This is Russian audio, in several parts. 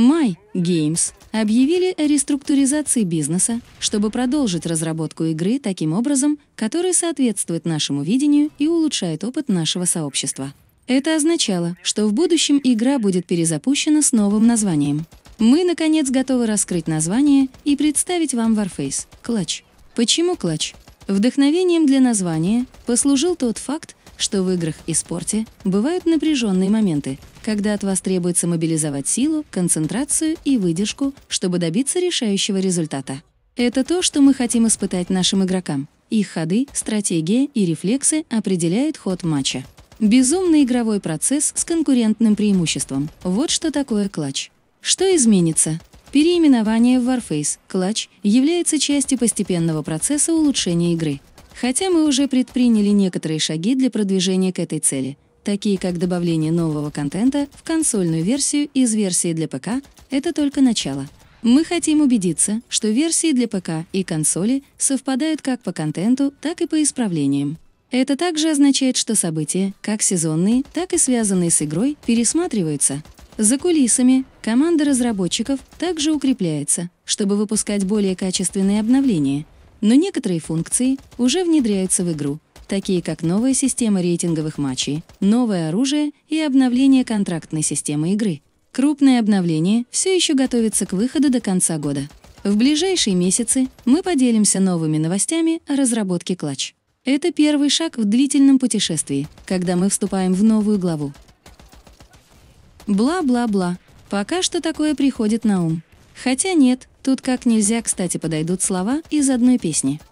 My Games объявили о реструктуризации бизнеса, чтобы продолжить разработку игры таким образом, который соответствует нашему видению и улучшает опыт нашего сообщества. Это означало, что в будущем игра будет перезапущена с новым названием. Мы, наконец, готовы раскрыть название и представить вам Warface — Клатч. Почему Клатч? Вдохновением для названия послужил тот факт, что в играх и спорте бывают напряженные моменты, когда от вас требуется мобилизовать силу, концентрацию и выдержку, чтобы добиться решающего результата. Это то, что мы хотим испытать нашим игрокам. Их ходы, стратегия и рефлексы определяют ход матча. Безумный игровой процесс с конкурентным преимуществом. Вот что такое клатч. Что изменится? Переименование в Warface, клатч, является частью постепенного процесса улучшения игры. Хотя мы уже предприняли некоторые шаги для продвижения к этой цели, такие как добавление нового контента в консольную версию из версии для ПК, это только начало. Мы хотим убедиться, что версии для ПК и консоли совпадают как по контенту, так и по исправлениям. Это также означает, что события, как сезонные, так и связанные с игрой, пересматриваются. За кулисами команда разработчиков также укрепляется, чтобы выпускать более качественные обновления, но некоторые функции уже внедряются в игру, такие как новая система рейтинговых матчей, новое оружие и обновление контрактной системы игры. Крупное обновление все еще готовится к выходу до конца года. В ближайшие месяцы мы поделимся новыми новостями о разработке Клатч. Это первый шаг в длительном путешествии, когда мы вступаем в новую главу. Бла-бла-бла. Пока что такое приходит на ум. Хотя нет, тут как нельзя, кстати, подойдут слова из одной песни.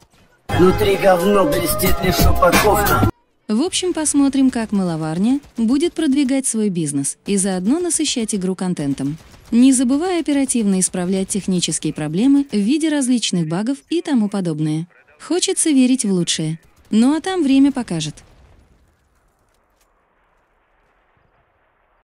Внутри говно блестит лишь упаковка. В общем, посмотрим, как маловарня будет продвигать свой бизнес и заодно насыщать игру контентом. Не забывая оперативно исправлять технические проблемы в виде различных багов и тому подобное. Хочется верить в лучшее. Ну а там время покажет.